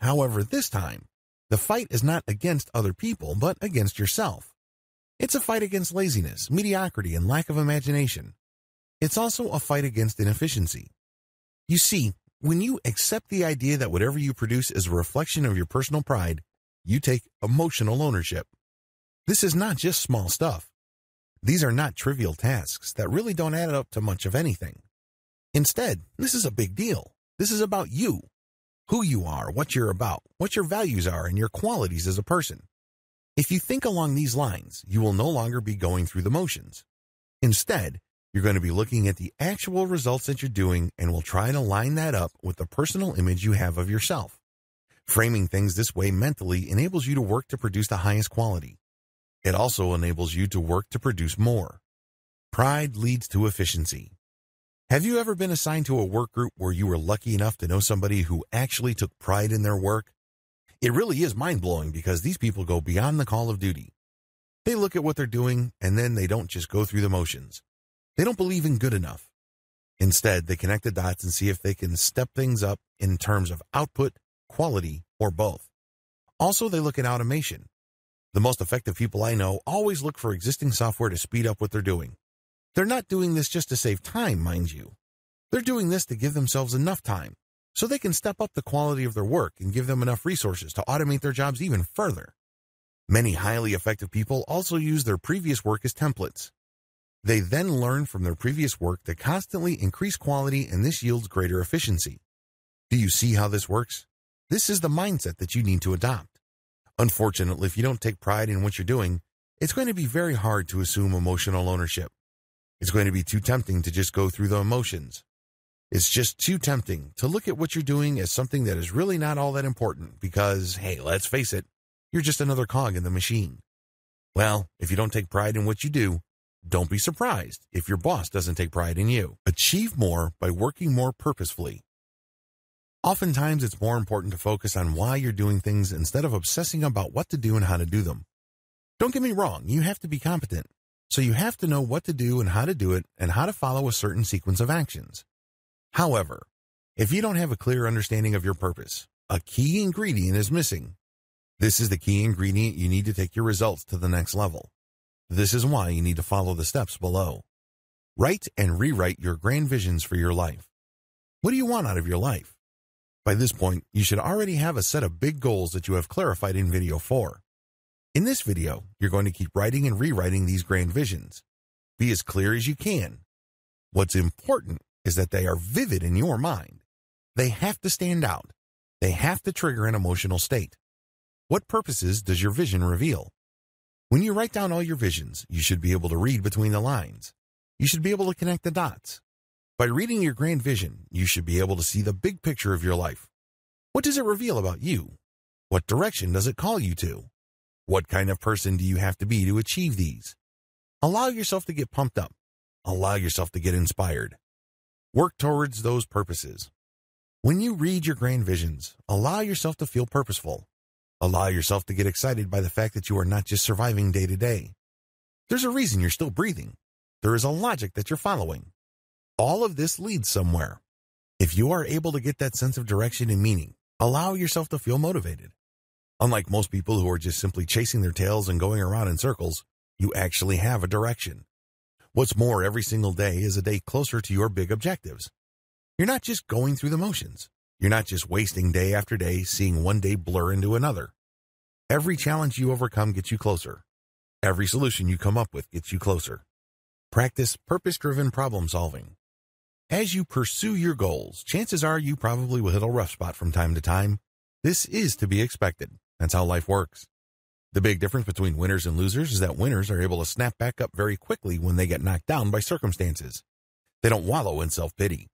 However, this time, the fight is not against other people, but against yourself. It's a fight against laziness, mediocrity, and lack of imagination. It's also a fight against inefficiency. You see, when you accept the idea that whatever you produce is a reflection of your personal pride, you take emotional ownership. This is not just small stuff. These are not trivial tasks that really don't add up to much of anything. Instead, this is a big deal. This is about you, who you are, what you're about, what your values are, and your qualities as a person. If you think along these lines, you will no longer be going through the motions. Instead, you're going to be looking at the actual results that you're doing and will try to line that up with the personal image you have of yourself. Framing things this way mentally enables you to work to produce the highest quality. It also enables you to work to produce more. Pride leads to efficiency. Have you ever been assigned to a work group where you were lucky enough to know somebody who actually took pride in their work? It really is mind blowing because these people go beyond the call of duty. They look at what they're doing and then they don't just go through the motions. They don't believe in good enough. Instead, they connect the dots and see if they can step things up in terms of output, quality, or both. Also, they look at automation. The most effective people I know always look for existing software to speed up what they're doing. They're not doing this just to save time, mind you. They're doing this to give themselves enough time so they can step up the quality of their work and give them enough resources to automate their jobs even further. Many highly effective people also use their previous work as templates. They then learn from their previous work to constantly increase quality and this yields greater efficiency. Do you see how this works? This is the mindset that you need to adopt. Unfortunately, if you don't take pride in what you're doing, it's going to be very hard to assume emotional ownership. It's going to be too tempting to just go through the emotions. It's just too tempting to look at what you're doing as something that is really not all that important because, hey, let's face it, you're just another cog in the machine. Well, if you don't take pride in what you do, don't be surprised if your boss doesn't take pride in you. Achieve more by working more purposefully. Oftentimes, it's more important to focus on why you're doing things instead of obsessing about what to do and how to do them. Don't get me wrong, you have to be competent, so you have to know what to do and how to do it and how to follow a certain sequence of actions. However, if you don't have a clear understanding of your purpose, a key ingredient is missing. This is the key ingredient you need to take your results to the next level. This is why you need to follow the steps below. Write and rewrite your grand visions for your life. What do you want out of your life? By this point, you should already have a set of big goals that you have clarified in video 4. In this video, you're going to keep writing and rewriting these grand visions. Be as clear as you can. What's important is that they are vivid in your mind. They have to stand out. They have to trigger an emotional state. What purposes does your vision reveal? When you write down all your visions, you should be able to read between the lines. You should be able to connect the dots. By reading your grand vision, you should be able to see the big picture of your life. What does it reveal about you? What direction does it call you to? What kind of person do you have to be to achieve these? Allow yourself to get pumped up. Allow yourself to get inspired. Work towards those purposes. When you read your grand visions, allow yourself to feel purposeful. Allow yourself to get excited by the fact that you are not just surviving day to day. There's a reason you're still breathing. There is a logic that you're following. All of this leads somewhere. If you are able to get that sense of direction and meaning, allow yourself to feel motivated. Unlike most people who are just simply chasing their tails and going around in circles, you actually have a direction. What's more, every single day is a day closer to your big objectives. You're not just going through the motions. You're not just wasting day after day, seeing one day blur into another. Every challenge you overcome gets you closer. Every solution you come up with gets you closer. Practice purpose-driven problem solving. As you pursue your goals, chances are you probably will hit a rough spot from time to time. This is to be expected. That's how life works. The big difference between winners and losers is that winners are able to snap back up very quickly when they get knocked down by circumstances. They don't wallow in self pity.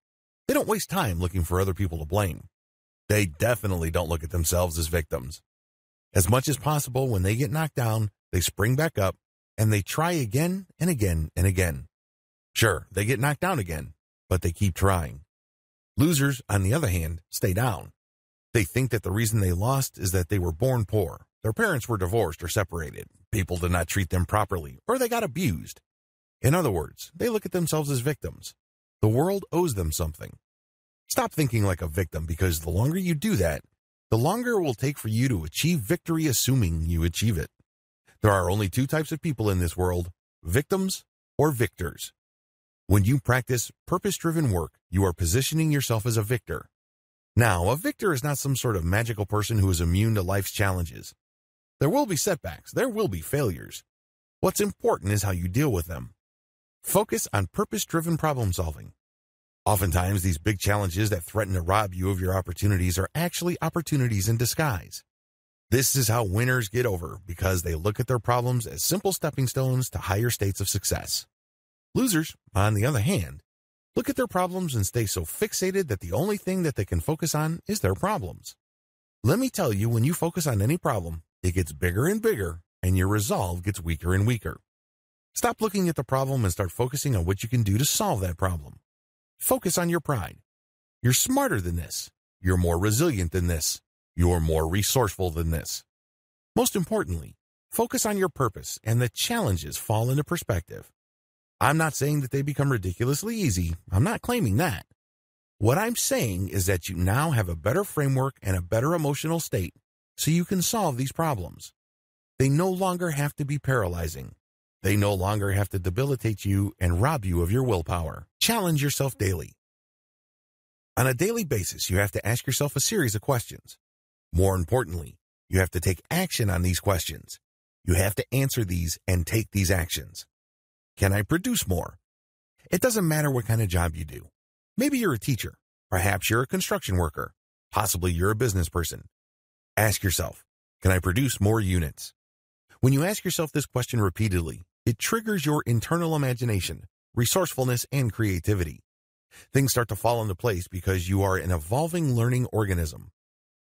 They don't waste time looking for other people to blame. They definitely don't look at themselves as victims. As much as possible, when they get knocked down, they spring back up and they try again and again and again. Sure, they get knocked down again, but they keep trying. Losers, on the other hand, stay down. They think that the reason they lost is that they were born poor their parents were divorced or separated. People did not treat them properly, or they got abused. In other words, they look at themselves as victims. The world owes them something. Stop thinking like a victim because the longer you do that, the longer it will take for you to achieve victory assuming you achieve it. There are only two types of people in this world, victims or victors. When you practice purpose-driven work, you are positioning yourself as a victor. Now, a victor is not some sort of magical person who is immune to life's challenges. There will be setbacks. There will be failures. What's important is how you deal with them. Focus on purpose-driven problem solving. Oftentimes, these big challenges that threaten to rob you of your opportunities are actually opportunities in disguise. This is how winners get over because they look at their problems as simple stepping stones to higher states of success. Losers, on the other hand, look at their problems and stay so fixated that the only thing that they can focus on is their problems. Let me tell you, when you focus on any problem, it gets bigger and bigger, and your resolve gets weaker and weaker. Stop looking at the problem and start focusing on what you can do to solve that problem. Focus on your pride. You're smarter than this. You're more resilient than this. You're more resourceful than this. Most importantly, focus on your purpose and the challenges fall into perspective. I'm not saying that they become ridiculously easy. I'm not claiming that. What I'm saying is that you now have a better framework and a better emotional state so you can solve these problems. They no longer have to be paralyzing. They no longer have to debilitate you and rob you of your willpower. Challenge yourself daily. On a daily basis, you have to ask yourself a series of questions. More importantly, you have to take action on these questions. You have to answer these and take these actions. Can I produce more? It doesn't matter what kind of job you do. Maybe you're a teacher. Perhaps you're a construction worker. Possibly you're a business person. Ask yourself, can I produce more units? When you ask yourself this question repeatedly, it triggers your internal imagination, resourcefulness, and creativity. Things start to fall into place because you are an evolving learning organism.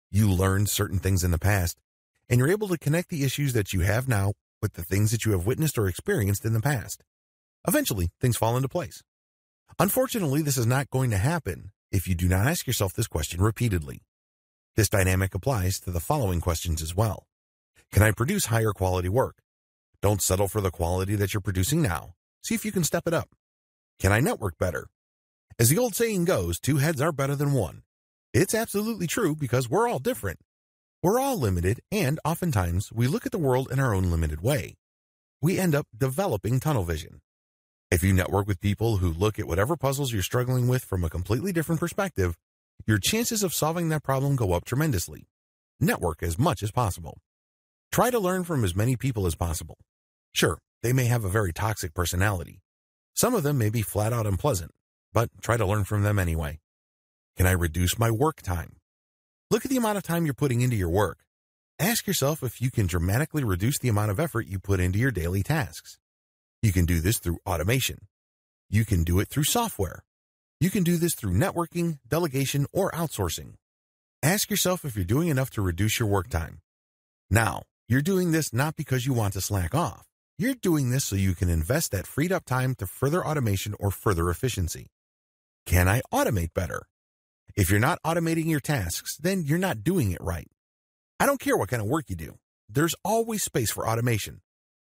You learned certain things in the past, and you're able to connect the issues that you have now with the things that you have witnessed or experienced in the past. Eventually, things fall into place. Unfortunately, this is not going to happen if you do not ask yourself this question repeatedly. This dynamic applies to the following questions as well. Can I produce higher quality work? Don't settle for the quality that you're producing now. See if you can step it up. Can I network better? As the old saying goes, two heads are better than one. It's absolutely true because we're all different. We're all limited, and oftentimes we look at the world in our own limited way. We end up developing tunnel vision. If you network with people who look at whatever puzzles you're struggling with from a completely different perspective, your chances of solving that problem go up tremendously. Network as much as possible. Try to learn from as many people as possible. Sure, they may have a very toxic personality. Some of them may be flat out unpleasant, but try to learn from them anyway. Can I reduce my work time? Look at the amount of time you're putting into your work. Ask yourself if you can dramatically reduce the amount of effort you put into your daily tasks. You can do this through automation. You can do it through software. You can do this through networking, delegation, or outsourcing. Ask yourself if you're doing enough to reduce your work time. Now, you're doing this not because you want to slack off. You're doing this so you can invest that freed up time to further automation or further efficiency. Can I automate better? If you're not automating your tasks, then you're not doing it right. I don't care what kind of work you do. There's always space for automation.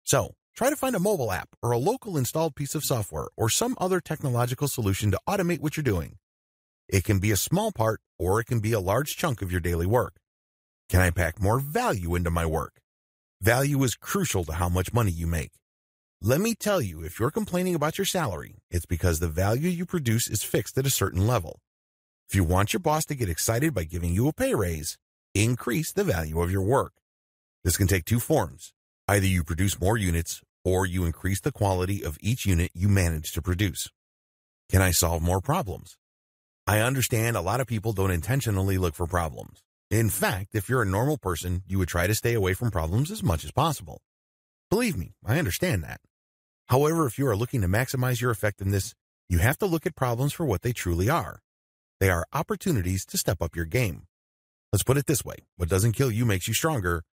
So Try to find a mobile app or a local installed piece of software or some other technological solution to automate what you're doing. It can be a small part or it can be a large chunk of your daily work. Can I pack more value into my work? Value is crucial to how much money you make. Let me tell you, if you're complaining about your salary, it's because the value you produce is fixed at a certain level. If you want your boss to get excited by giving you a pay raise, increase the value of your work. This can take two forms. Either you produce more units or you increase the quality of each unit you manage to produce. Can I solve more problems? I understand a lot of people don't intentionally look for problems. In fact, if you're a normal person, you would try to stay away from problems as much as possible. Believe me, I understand that. However, if you are looking to maximize your effectiveness, you have to look at problems for what they truly are. They are opportunities to step up your game. Let's put it this way, what doesn't kill you makes you stronger.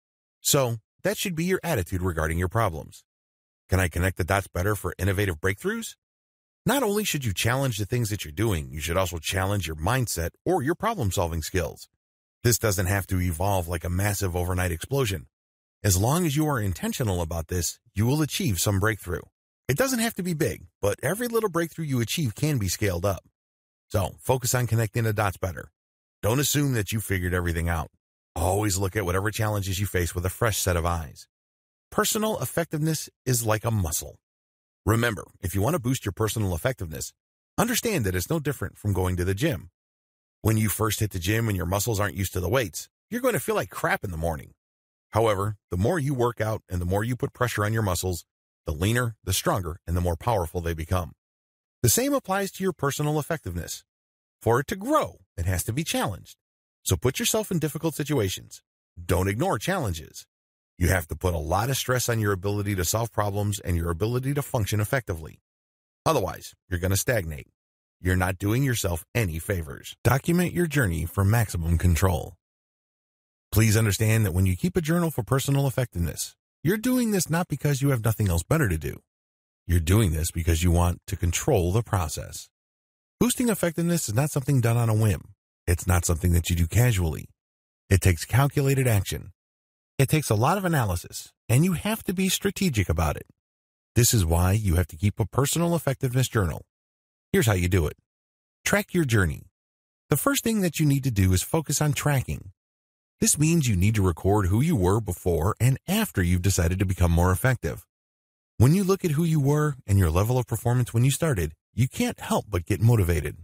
So, that should be your attitude regarding your problems. Can I connect the dots better for innovative breakthroughs? Not only should you challenge the things that you're doing, you should also challenge your mindset or your problem-solving skills. This doesn't have to evolve like a massive overnight explosion. As long as you are intentional about this, you will achieve some breakthrough. It doesn't have to be big, but every little breakthrough you achieve can be scaled up. So focus on connecting the dots better. Don't assume that you figured everything out. Always look at whatever challenges you face with a fresh set of eyes. Personal effectiveness is like a muscle. Remember, if you want to boost your personal effectiveness, understand that it's no different from going to the gym. When you first hit the gym and your muscles aren't used to the weights, you're going to feel like crap in the morning. However, the more you work out and the more you put pressure on your muscles, the leaner, the stronger, and the more powerful they become. The same applies to your personal effectiveness. For it to grow, it has to be challenged. So put yourself in difficult situations. Don't ignore challenges. You have to put a lot of stress on your ability to solve problems and your ability to function effectively. Otherwise, you're going to stagnate. You're not doing yourself any favors. Document your journey for maximum control. Please understand that when you keep a journal for personal effectiveness, you're doing this not because you have nothing else better to do. You're doing this because you want to control the process. Boosting effectiveness is not something done on a whim. It's not something that you do casually. It takes calculated action it takes a lot of analysis, and you have to be strategic about it. This is why you have to keep a personal effectiveness journal. Here's how you do it. Track your journey. The first thing that you need to do is focus on tracking. This means you need to record who you were before and after you've decided to become more effective. When you look at who you were and your level of performance when you started, you can't help but get motivated.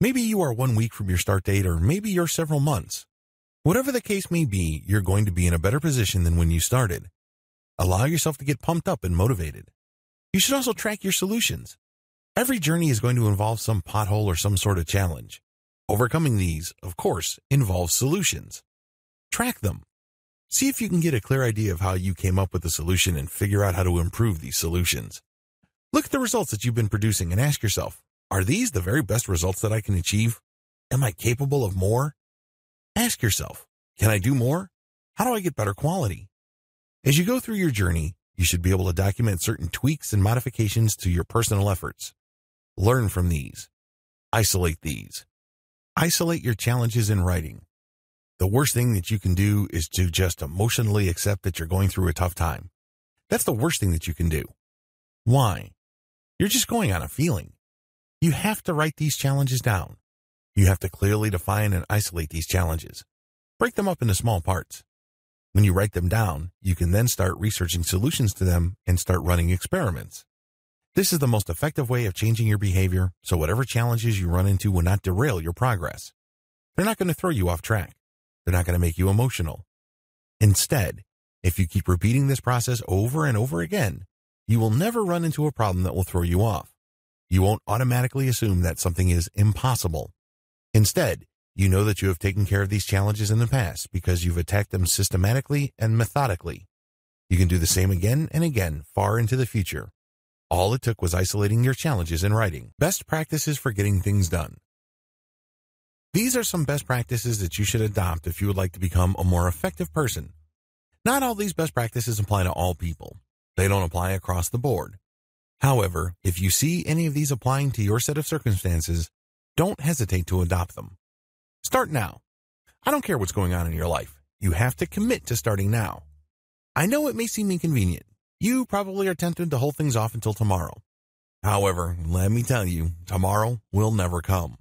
Maybe you are one week from your start date or maybe you're several months. Whatever the case may be, you're going to be in a better position than when you started. Allow yourself to get pumped up and motivated. You should also track your solutions. Every journey is going to involve some pothole or some sort of challenge. Overcoming these, of course, involves solutions. Track them. See if you can get a clear idea of how you came up with the solution and figure out how to improve these solutions. Look at the results that you've been producing and ask yourself, are these the very best results that I can achieve? Am I capable of more? Ask yourself, can I do more? How do I get better quality? As you go through your journey, you should be able to document certain tweaks and modifications to your personal efforts. Learn from these. Isolate these. Isolate your challenges in writing. The worst thing that you can do is to just emotionally accept that you're going through a tough time. That's the worst thing that you can do. Why? You're just going on a feeling. You have to write these challenges down. You have to clearly define and isolate these challenges. Break them up into small parts. When you write them down, you can then start researching solutions to them and start running experiments. This is the most effective way of changing your behavior, so whatever challenges you run into will not derail your progress. They're not going to throw you off track. They're not going to make you emotional. Instead, if you keep repeating this process over and over again, you will never run into a problem that will throw you off. You won't automatically assume that something is impossible Instead, you know that you have taken care of these challenges in the past because you've attacked them systematically and methodically. You can do the same again and again far into the future. All it took was isolating your challenges in writing. Best practices for getting things done. These are some best practices that you should adopt if you would like to become a more effective person. Not all these best practices apply to all people. They don't apply across the board. However, if you see any of these applying to your set of circumstances, don't hesitate to adopt them. Start now. I don't care what's going on in your life. You have to commit to starting now. I know it may seem inconvenient. You probably are tempted to hold things off until tomorrow. However, let me tell you, tomorrow will never come.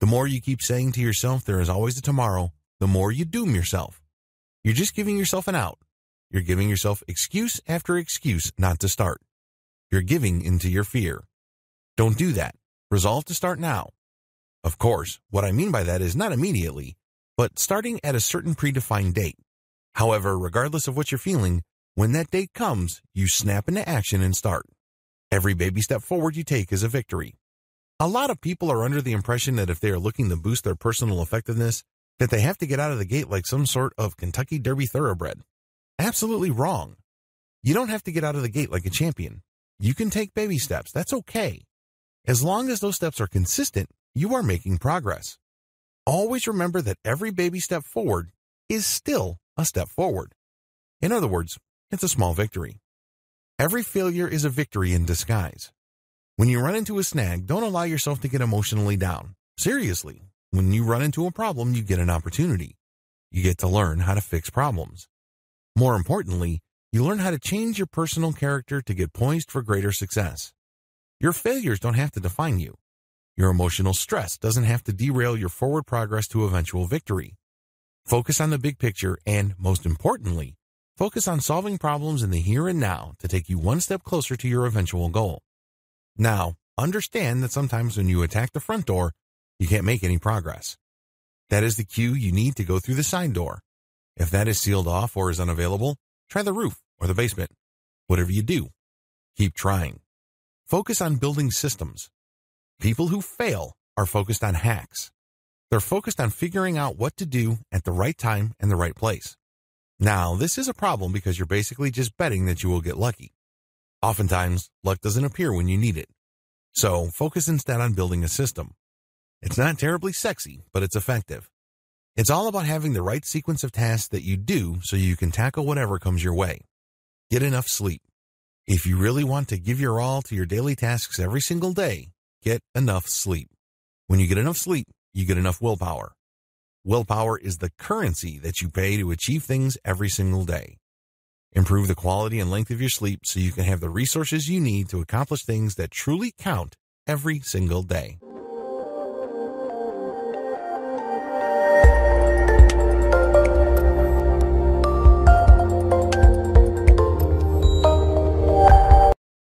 The more you keep saying to yourself there is always a tomorrow, the more you doom yourself. You're just giving yourself an out. You're giving yourself excuse after excuse not to start. You're giving into your fear. Don't do that. Resolve to start now. Of course, what I mean by that is not immediately, but starting at a certain predefined date. However, regardless of what you're feeling, when that date comes, you snap into action and start. Every baby step forward you take is a victory. A lot of people are under the impression that if they are looking to boost their personal effectiveness, that they have to get out of the gate like some sort of Kentucky Derby thoroughbred. Absolutely wrong. You don't have to get out of the gate like a champion. You can take baby steps. That's okay. As long as those steps are consistent you are making progress. Always remember that every baby step forward is still a step forward. In other words, it's a small victory. Every failure is a victory in disguise. When you run into a snag, don't allow yourself to get emotionally down. Seriously, when you run into a problem, you get an opportunity. You get to learn how to fix problems. More importantly, you learn how to change your personal character to get poised for greater success. Your failures don't have to define you. Your emotional stress doesn't have to derail your forward progress to eventual victory. Focus on the big picture and, most importantly, focus on solving problems in the here and now to take you one step closer to your eventual goal. Now, understand that sometimes when you attack the front door, you can't make any progress. That is the cue you need to go through the side door. If that is sealed off or is unavailable, try the roof or the basement. Whatever you do, keep trying. Focus on building systems, People who fail are focused on hacks. They're focused on figuring out what to do at the right time and the right place. Now, this is a problem because you're basically just betting that you will get lucky. Oftentimes, luck doesn't appear when you need it. So focus instead on building a system. It's not terribly sexy, but it's effective. It's all about having the right sequence of tasks that you do so you can tackle whatever comes your way. Get enough sleep. If you really want to give your all to your daily tasks every single day, Get enough sleep. When you get enough sleep, you get enough willpower. Willpower is the currency that you pay to achieve things every single day. Improve the quality and length of your sleep so you can have the resources you need to accomplish things that truly count every single day.